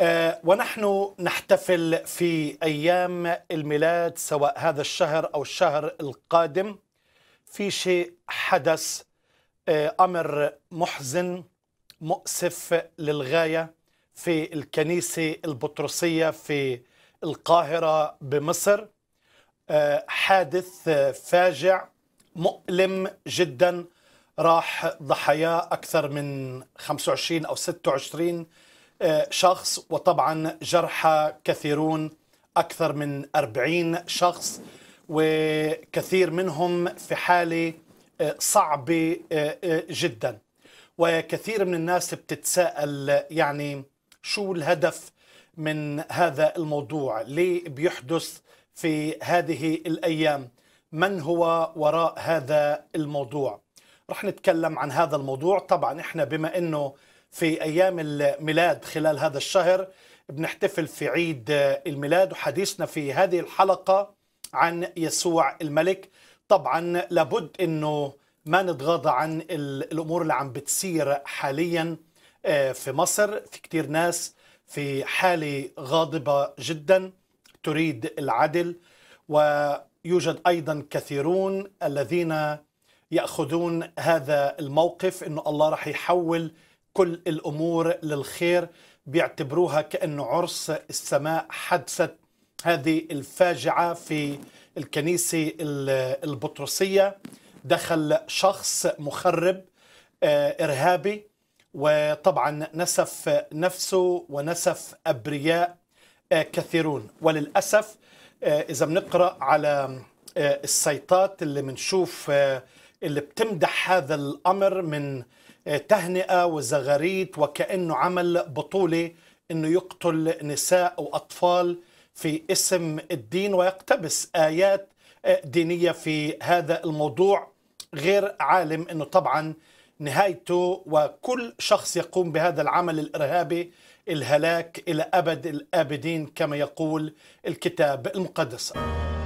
آه، ونحن نحتفل في ايام الميلاد سواء هذا الشهر او الشهر القادم في شيء حدث آه، امر محزن مؤسف للغايه في الكنيسه البطرسيه في القاهره بمصر آه، حادث فاجع مؤلم جدا راح ضحاياه اكثر من 25 او 26 شخص وطبعا جرحى كثيرون أكثر من 40 شخص وكثير منهم في حالة آه، صعبة آه، آه، جدا وكثير من الناس بتتساءل يعني شو الهدف من هذا الموضوع ليه بيحدث في هذه الأيام من هو وراء هذا الموضوع رح نتكلم عن هذا الموضوع طبعا احنا بما انه في أيام الميلاد خلال هذا الشهر بنحتفل في عيد الميلاد وحديثنا في هذه الحلقة عن يسوع الملك طبعا لابد أنه ما نتغاضى عن الأمور اللي عم بتصير حاليا آه، في مصر في كتير ناس في حالة غاضبة جدا تريد العدل ويوجد أيضا كثيرون الذين يأخذون هذا الموقف أنه الله رح يحول كل الامور للخير بيعتبروها كانه عرس السماء حدثت هذه الفاجعه في الكنيسه البطرسيه دخل شخص مخرب آه، ارهابي وطبعا نسف نفسه ونسف ابرياء آه، كثيرون وللاسف آه، اذا بنقرا على السيطات اللي بنشوف اللي بتمدح هذا الامر من تهنئة وزغاريت وكأنه عمل بطولة أنه يقتل نساء وأطفال في اسم الدين ويقتبس آيات دينية في هذا الموضوع غير عالم أنه طبعا نهايته وكل شخص يقوم بهذا العمل الإرهابي الهلاك إلى أبد الآبدين كما يقول الكتاب المقدس